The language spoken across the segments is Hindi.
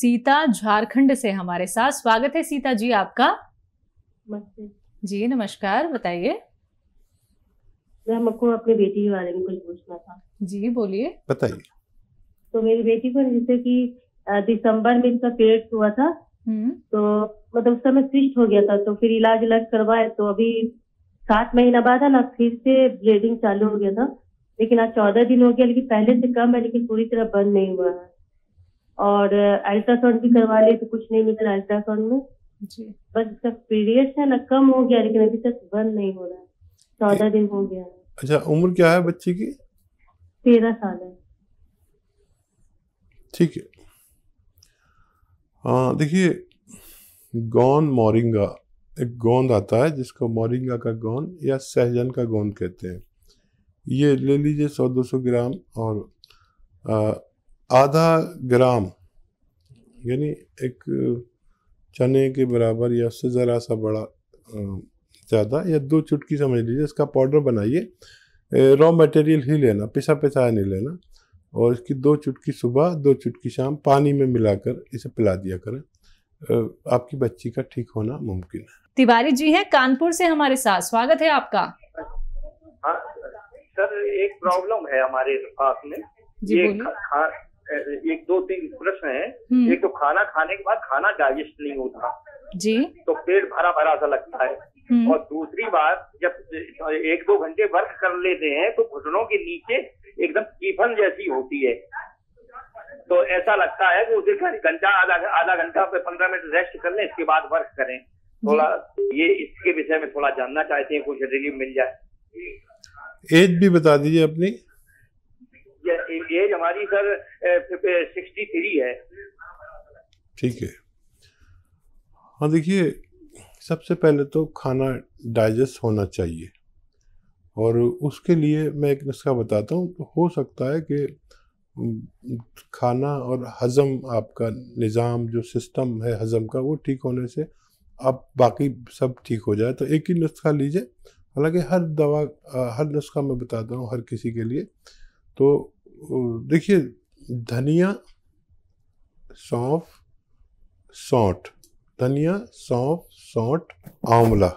सीता झारखंड से हमारे साथ स्वागत है सीता जी आपका जी नमस्कार बताइए हमको अपनी बेटी के बारे में कुछ पूछना था जी बोलिए बताइए तो मेरी बेटी को जैसे कि दिसंबर में इनका पेट हुआ था हम्म। तो मतलब उस समय स्विस्ट हो गया था तो फिर इलाज इलाज करवाए तो अभी सात महीना बाद है ना फिर से ब्लीडिंग चालू हो गया था लेकिन आज चौदह दिन हो गया लेकिन पहले से कम है लेकिन पूरी तरह बंद नहीं हुआ है और अल्ट्रासाउंड भी करवा लिए तो कुछ नहीं निकला अल्ट्रासाउंड में जी बस इसका पीरियड है ना कम हो गया लेकिन अभी तक बंद नहीं हो रहा चौदह दिन हो गया अच्छा उम्र क्या है बच्ची की तेरह साल है ठीक है हाँ देखिए गौन मोरिंगा एक गोंद आता है जिसको मोरिंगा का गोंद या सहजन का गोंद कहते हैं ये ले लीजिए सौ दो सौ ग्राम और आधा ग्राम यानी एक चने के बराबर या उससे ज़रा सा बड़ा ज़्यादा या दो चुटकी समझ लीजिए इसका पाउडर बनाइए रॉ मटेरियल ही लेना पिसा पिसा नहीं लेना और इसकी दो चुटकी सुबह दो चुटकी शाम पानी में मिलाकर इसे पिला दिया करें आपकी बच्ची का ठीक होना मुमकिन है तिवारी जी हैं कानपुर से हमारे साथ स्वागत है आपका हाँ सर एक प्रॉब्लम है हमारे पास में जी ये खा, एक दो तीन प्रश्न है हम्म। एक तो खाना खाने के बाद खाना डाइजेस्ट नहीं होता जी तो पेट भरा भरा सा लगता है हम्म। और दूसरी बात जब एक दो घंटे वर्क कर लेते हैं तो घुटनों के नीचे एकदम कीफन जैसी होती है तो ऐसा लगता है कि उसे घंटा आधा आधा घंटा पंद्रह मिनट रेस्ट कर लें इसके बाद वर्क करें थोड़ा ये इसके विषय में थोड़ा जानना चाहते हैं कुछ रिलीफ मिल जाए एज भी बता दीजिए अपनी एज हमारी सर सिक्सटी थ्री है ठीक है हाँ देखिए सबसे पहले तो खाना डाइजेस्ट होना चाहिए और उसके लिए मैं एक नुस्खा बताता हूँ तो हो सकता है कि खाना और हज़म आपका निज़ाम जो सिस्टम है हज़म का वो ठीक होने से आप बाकी सब ठीक हो जाए तो एक ही नुस्खा लीजिए हालांकि हर दवा हर नुस्खा मैं बताता हूँ हर किसी के लिए तो देखिए धनिया सौंफ सौंठ धनिया सौंफ सौंठ आंवला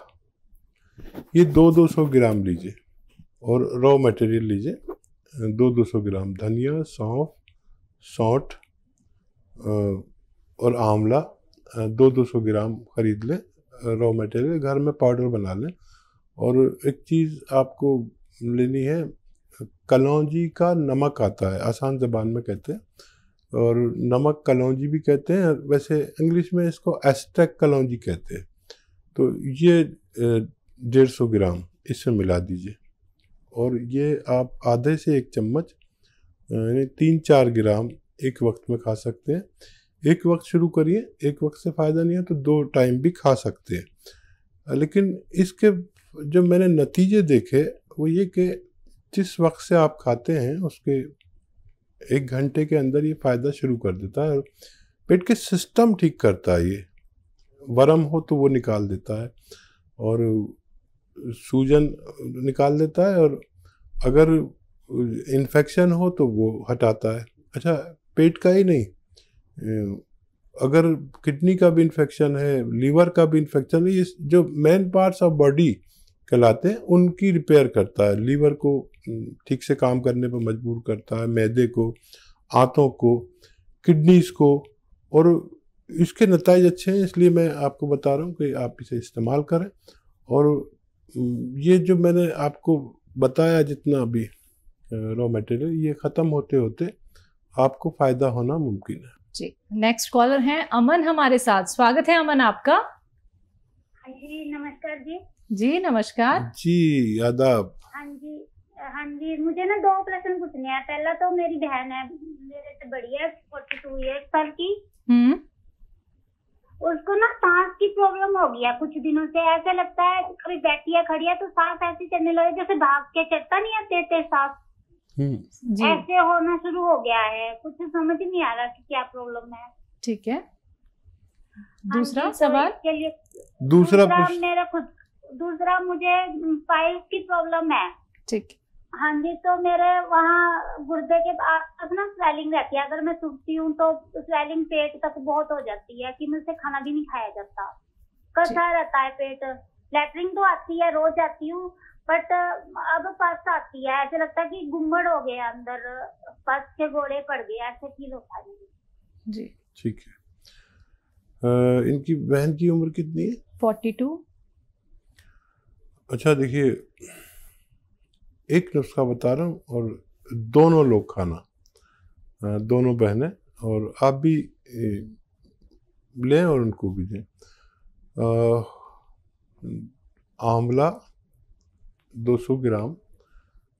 ये दो दो सौ ग्राम लीजिए और रॉ मटेरियल लीजिए दो दो सौ ग्राम धनिया सौंफ सौंठ और आंवला दो दो सौ ग्राम ख़रीद लें रॉ मटेरियल घर में पाउडर बना लें और एक चीज़ आपको लेनी है कलौजी का नमक आता है आसान जबान में कहते हैं और नमक कलौजी भी कहते हैं वैसे इंग्लिश में इसको एस्टेक कलौजी कहते हैं तो ये डेढ़ सौ ग्राम इससे मिला दीजिए और ये आप आधे से एक चम्मच यानी तीन चार ग्राम एक वक्त में खा सकते हैं एक वक्त शुरू करिए एक वक्त से फ़ायदा नहीं है तो दो टाइम भी खा सकते हैं लेकिन इसके जो मैंने नतीजे देखे वो ये कि जिस वक्त से आप खाते हैं उसके एक घंटे के अंदर ये फ़ायदा शुरू कर देता है पेट के सिस्टम ठीक करता है ये वरम हो तो वो निकाल देता है और सूजन निकाल देता है और अगर इन्फेक्शन हो तो वो हटाता है अच्छा पेट का ही नहीं अगर किडनी का भी इन्फेक्शन है लीवर का भी इन्फेक्शन है ये जो मेन पार्ट्स ऑफ बॉडी कहलाते हैं उनकी रिपेयर करता है लीवर को ठीक से काम करने पर मजबूर करता है मैदे को आंतों को किडनीज को और इसके नतज अच्छे हैं इसलिए मैं आपको बता रहा हूँ कि आप इसे इस्तेमाल करें और ये जो मैंने आपको बताया जितना अभी रॉ मटेरियल ये ख़त्म होते होते आपको फ़ायदा होना मुमकिन है जी नेक्स्ट कॉलर हैं अमन हमारे साथ स्वागत है अमन आपका जी नमस्कार जी जी नमस्कार जी आदाब हाँ जी हाँ जी मुझे ना दो प्रश्न पूछने हैं पहला तो मेरी बहन है मेरे से बड़ी है फोर्टी टू ईयर्स साल की हम्म। उसको ना सांस की प्रॉब्लम हो गया कुछ दिनों से ऐसा लगता है कभी बैठी है खड़ी है तो सांस ऐसी चलने लगे जैसे भाग के चलता नहीं है तेज तेज सांस हम्म। ऐसे होना शुरू हो गया है कुछ समझ ही नहीं आ रहा कि क्या प्रॉब्लम है ठीक है हाँ दूसरा तो सवाल के लिए दूसरा, दूसरा मेरा खुद दूसरा मुझे पाइप की प्रॉब्लम है ठीक हाँ जी तो मेरे वहाँ गुर्दे के पास ना स्वेलिंग रहती है अगर मैं सूखती हूँ तो स्वेलिंग पेट तक बहुत हो जाती है कि मुझसे खाना भी नहीं खाया जाता कसा रहता है पेट लेटरिंग तो आती है रोज आती हूँ बट अब पस आती है ऐसे लगता है कि गुम्बड़ हो गया अंदर पस के गोले पड़ गए ऐसे फील होता है जी ठीक है आ, इनकी बहन की उम्र कितनी है फोर्टी टू अच्छा देखिए एक नुस्खा बता रहा हूँ और दोनों लोग खाना दोनों बहनें और आप भी लें और उनको भी दें आंवला 200 ग्राम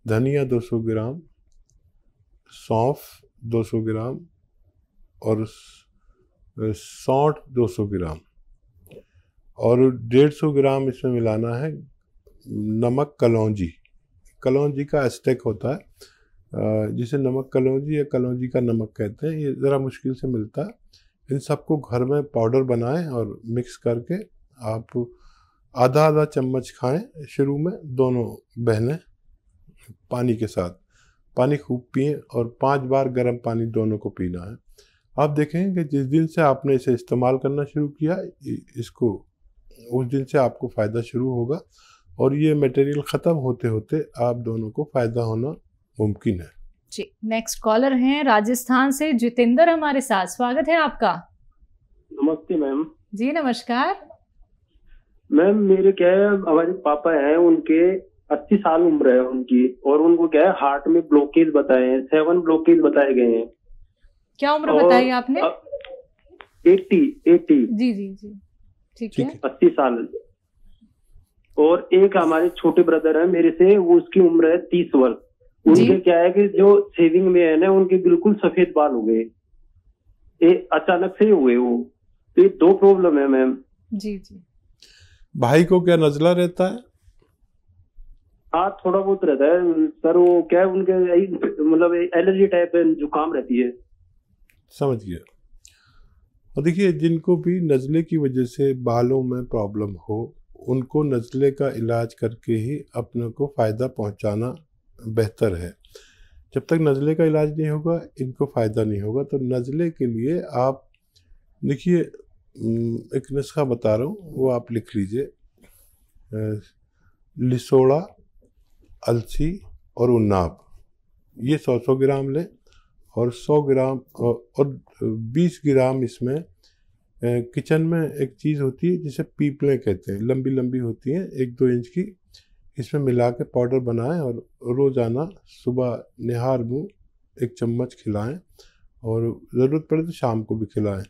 धनिया 200 ग्राम सौंफ 200 ग्राम और सौठ 200 ग्राम और 150 ग्राम इसमें मिलाना है नमक कलौजी कलौजी का स्टेक होता है जिसे नमक कलौजी या कलौजी का नमक कहते हैं ये ज़रा मुश्किल से मिलता है इन सबको घर में पाउडर बनाएं और मिक्स करके आप आधा आधा चम्मच खाएं शुरू में दोनों बहनें पानी के साथ पानी खूब पिए और पांच बार गर्म पानी दोनों को पीना है आप देखें कि जिस दिन से आपने इसे इस्तेमाल करना शुरू किया इसको उस दिन से आपको फ़ायदा शुरू होगा और ये मटेरियल ख़त्म होते होते आप दोनों को फ़ायदा होना मुमकिन है जी नेक्स्ट कॉलर हैं राजस्थान से जितेंद्र हमारे साथ स्वागत है आपका नमस्ते मैम जी नमस्कार मैम मेरे क्या है हमारे पापा हैं उनके अस्सी साल उम्र है उनकी और उनको क्या है हार्ट में ब्लॉकेज बताए हैं सेवन ब्लॉकेज बताए गए हैं क्या उम्र बताई आपने एट्टी एट्टी जी जी जी ठीक है अस्सी साल और एक हमारे छोटे ब्रदर है मेरे से वो उसकी उम्र है तीस वर्ष उनके क्या है कि जो सेविंग में है ना उनके बिल्कुल सफेद बाल हो गए ये अचानक से हुए वो तो ये दो प्रॉब्लम है मैम जी जी भाई को क्या नजला रहता है हाँ थोड़ा बहुत रहता है सर वो क्या है उनके मतलब एलर्जी टाइप जुकाम रहती है समझ गया और देखिए जिनको भी नज़ले की वजह से बालों में प्रॉब्लम हो उनको नज़ले का इलाज करके ही अपने को फ़ायदा पहुंचाना बेहतर है जब तक नज़ले का इलाज नहीं होगा इनको फ़ायदा नहीं होगा तो नज़ले के लिए आप देखिए एक नुस्खा बता रहा हूँ वो आप लिख लीजिए लिसोड़ा अलसी और उन्नाव ये सौ सौ ग्राम लें और सौ ग्राम और बीस ग्राम इसमें किचन में एक चीज़ होती है जिसे पीपलें कहते हैं लंबी लंबी होती हैं एक दो इंच की इसमें मिला के पाउडर बनाएं और रोज़ाना सुबह निहार मुँह एक चम्मच खिलाएं और ज़रूरत पड़े तो शाम को भी खिलाएं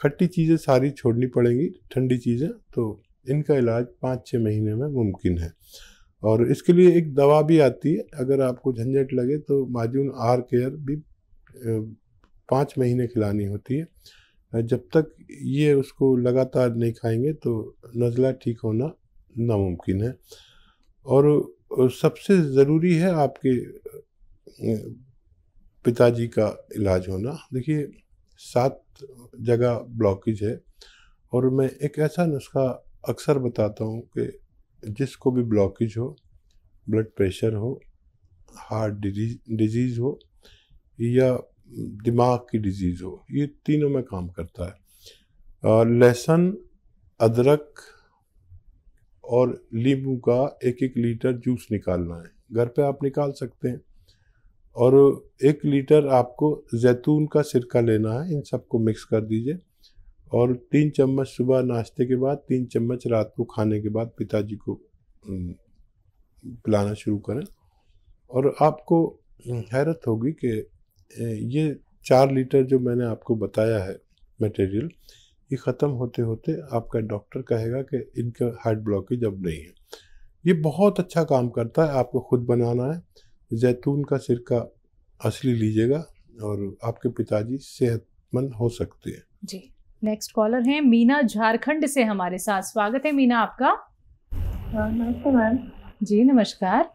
खट्टी चीज़ें सारी छोड़नी पड़ेंगी ठंडी चीज़ें तो इनका इलाज पाँच छः महीने में मुमकिन है और इसके लिए एक दवा भी आती है अगर आपको झंझट लगे तो माजून आर केयर भी पाँच महीने खिलानी होती है जब तक ये उसको लगातार नहीं खाएंगे तो नज़ला ठीक होना नामुमकिन है और सबसे ज़रूरी है आपके पिताजी का इलाज होना देखिए सात जगह ब्लॉकेज है और मैं एक ऐसा नुस्खा अक्सर बताता हूँ कि जिसको भी ब्लॉकेज हो ब्लड प्रेशर हो हार्ट डिजीज़ हो या दिमाग की डिजीज़ हो ये तीनों में काम करता है लहसुन अदरक और नींबू का एक एक लीटर जूस निकालना है घर पे आप निकाल सकते हैं और एक लीटर आपको जैतून का सिरका लेना है इन सबको मिक्स कर दीजिए और तीन चम्मच सुबह नाश्ते के बाद तीन चम्मच रात को खाने के बाद पिताजी को पिलाना शुरू करें और आपको हैरत होगी कि ये चार लीटर जो मैंने आपको बताया है मटेरियल ये ख़त्म होते होते आपका डॉक्टर कहेगा कि इनका हार्ट ब्लॉकेज अब नहीं है ये बहुत अच्छा काम करता है आपको खुद बनाना है जैतून का सिरका असली लीजिएगा और आपके पिताजी सेहतमंद हो सकते हैं जी नेक्स्ट कॉलर हैं मीना झारखंड से हमारे साथ स्वागत है मीना आपका नमस्ते मैम जी नमस्कार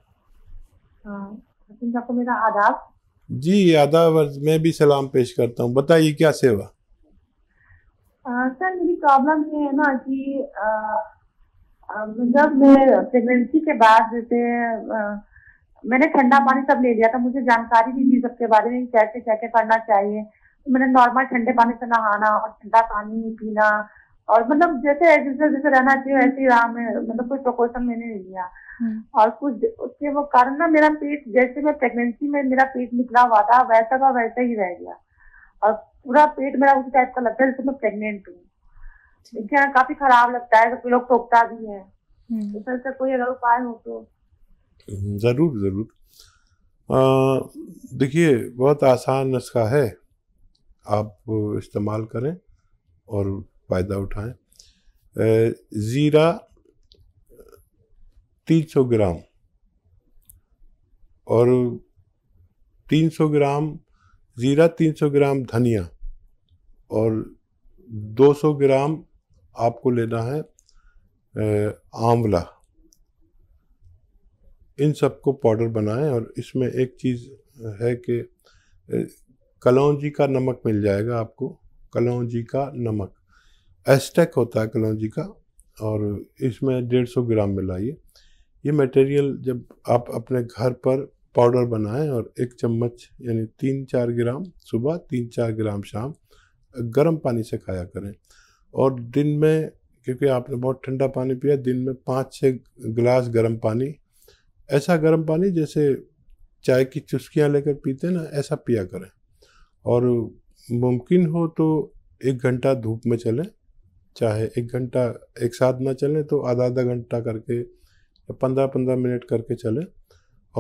आपको मेरा आदाब जी यादावर मैं भी सलाम पेश करता हूँ बताइए क्या सेवा सर मेरी प्रॉब्लम ये है ना कि जब मैं प्रेगनेंसी के बाद जैसे मैंने ठंडा पानी सब ले लिया था मुझे जानकारी भी थी सबके बारे में कैसे कैसे करना चाहिए मैंने नॉर्मल ठंडे पानी से नहाना और ठंडा पानी पीना और मतलब जैसे जैसे जैसे रहना चाहिए वैसे ही रहा मैं मतलब कोई प्रकोशन मैंने नहीं लिया हम्म। और कुछ उसके वो कारण ना मेरा पेट जैसे मैं प्रेगनेंसी में मेरा पेट निकला हुआ था वैसा का वैसा ही रह गया और पूरा पेट मेरा उसी टाइप का लगता है जैसे मैं प्रेगनेंट हूँ लेकिन हाँ, काफी खराब लगता है कोई लोग टोकता भी है हम्म। इस कोई अगर उपाय हो तो हम्म, जरूर जरूर देखिए बहुत आसान नुस्खा है आप इस्तेमाल करें और फ़ायदा उठाएं ज़ीरा तीन सौ ग्राम और तीन सौ ग्राम ज़ीरा तीन सौ ग्राम धनिया और दो सौ ग्राम आपको लेना है आंवला इन सबको पाउडर बनाएं और इसमें एक चीज़ है कि कलौजी का नमक मिल जाएगा आपको कलौजी का नमक एस्टेक होता है कलौजी का और इसमें डेढ़ सौ ग्राम मिलाइए ये मटेरियल जब आप अपने घर पर पाउडर बनाएं और एक चम्मच यानी तीन चार ग्राम सुबह तीन चार ग्राम शाम गर्म पानी से खाया करें और दिन में क्योंकि आपने बहुत ठंडा पानी पिया दिन में पाँच छः गिलास गर्म पानी ऐसा गर्म पानी जैसे चाय की चुस्कियाँ लेकर पीते ना ऐसा पिया करें और मुमकिन हो तो एक घंटा धूप में चलें चाहे एक घंटा एक साथ ना चलें तो आधा आधा घंटा करके या पंद्रह पंद्रह मिनट करके चलें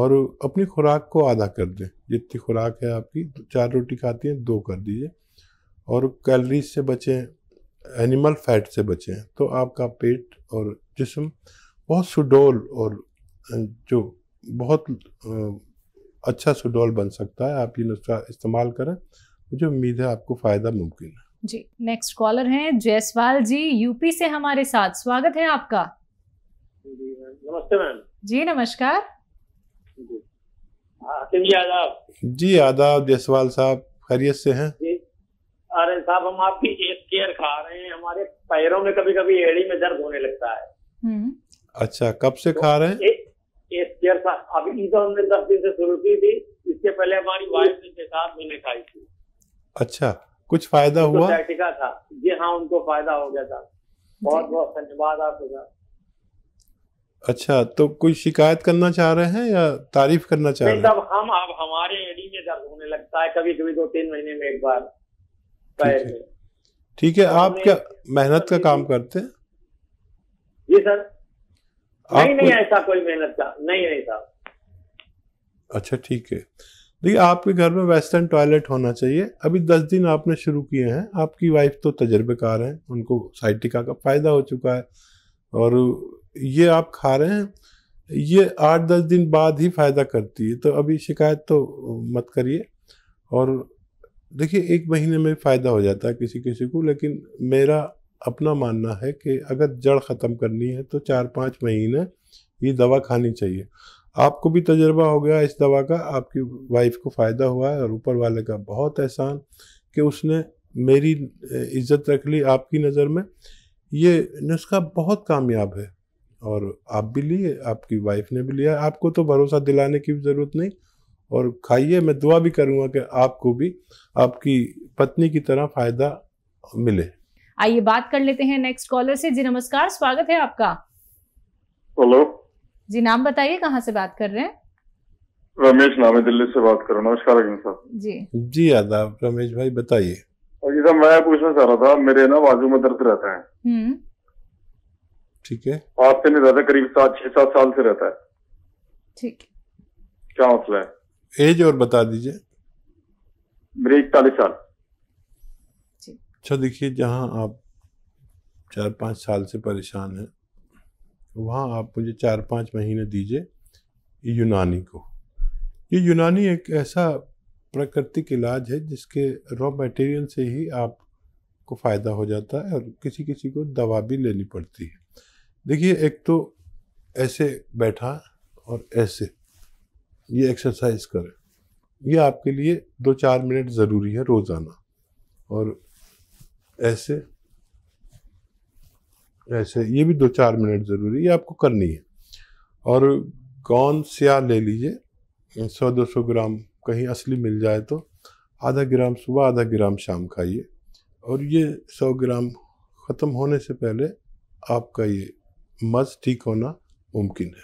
और अपनी खुराक को आधा कर दें जितनी खुराक है आपकी चार रोटी खाती हैं दो कर दीजिए और कैलरीज से बचें एनिमल फैट से बचें तो आपका पेट और जिसम बहुत सुडोल और जो बहुत अच्छा सुडोल बन सकता है आप ये नुस्खा इस्तेमाल करें मुझे उम्मीद है आपको फ़ायदा मुमकिन है जी नेक्स्ट कॉलर हैं जयसवाल जी यूपी से हमारे साथ स्वागत है आपका नमस्ते मैम जी नमस्कार जी हाँ, आदाब जी आदाब साहब खैरियत से हैं अरे साहब हम आपकी एक केयर खा रहे हैं हमारे पैरों में कभी कभी एड़ी में दर्द होने लगता है हम्म। अच्छा कब से तो खा रहे हैं एक केयर साहब अभी तो हमने दस दिन से शुरू की थी इसके पहले हमारी वाइफ ने छह सात खाई थी अच्छा कुछ फायदा हुआ था जी हाँ उनको फायदा हो गया था बहुत बहुत धन्यवाद आपके साथ अच्छा तो कोई शिकायत करना चाह रहे हैं या तारीफ करना चाह रहे हैं हम अब हमारे एडी में दर्द होने लगता है कभी कभी दो तीन महीने में एक बार ठीक है आप क्या मेहनत का काम करते हैं जी सर नहीं नहीं ऐसा कोई मेहनत का नहीं नहीं साहब अच्छा ठीक है देखिए आपके घर में वेस्टर्न टॉयलेट होना चाहिए अभी दस दिन आपने शुरू किए हैं आपकी वाइफ तो तजर्बेकार हैं उनको साइटिका का फ़ायदा हो चुका है और ये आप खा रहे हैं ये आठ दस दिन बाद ही फ़ायदा करती है तो अभी शिकायत तो मत करिए और देखिए एक महीने में फ़ायदा हो जाता है किसी किसी को लेकिन मेरा अपना मानना है कि अगर जड़ ख़त्म करनी है तो चार पाँच महीने ये दवा खानी चाहिए आपको भी तजर्बा हो गया इस दवा का आपकी वाइफ को फ़ायदा हुआ है और ऊपर वाले का बहुत एहसान कि उसने मेरी इज्जत रख ली आपकी नज़र में ये नुस्खा बहुत कामयाब है और आप भी लिए आपकी वाइफ ने भी लिया आपको तो भरोसा दिलाने की भी ज़रूरत नहीं और खाइए मैं दुआ भी करूँगा कि आपको भी आपकी पत्नी की तरह फ़ायदा मिले आइए बात कर लेते हैं नेक्स्ट कॉलर से जी नमस्कार स्वागत है आपका हेलो जी नाम बताइए कहाँ से बात कर रहे हैं रमेश नाम है दिल्ली से बात कर रहा हूँ नमस्कार साहब जी जी आदाब रमेश भाई बताइए मैं पूछना चाह रहा था मेरे ना बाजू में दर्द रहता है हम्म। ठीक है आज से नहीं रहता करीब सात छह सात साल से रहता है ठीक क्या मसला है एज और बता दीजिए मेरे इकतालीस साल अच्छा देखिए जहाँ आप चार पाँच साल से परेशान हैं वहाँ आप मुझे चार पाँच महीने दीजिए यूनानी को ये यूनानी एक ऐसा प्राकृतिक इलाज है जिसके रॉ मटेरियल से ही आपको फ़ायदा हो जाता है और किसी किसी को दवा भी लेनी पड़ती है देखिए एक तो ऐसे बैठा और ऐसे ये एक्सरसाइज करें ये आपके लिए दो चार मिनट ज़रूरी है रोज़ाना और ऐसे ऐसे ये भी दो चार मिनट ज़रूरी है ये आपको करनी है और कौन स्या ले लीजिए सौ दो सौ ग्राम कहीं असली मिल जाए तो आधा ग्राम सुबह आधा ग्राम शाम खाइए और ये सौ ग्राम ख़त्म होने से पहले आपका ये मर्ज ठीक होना मुमकिन है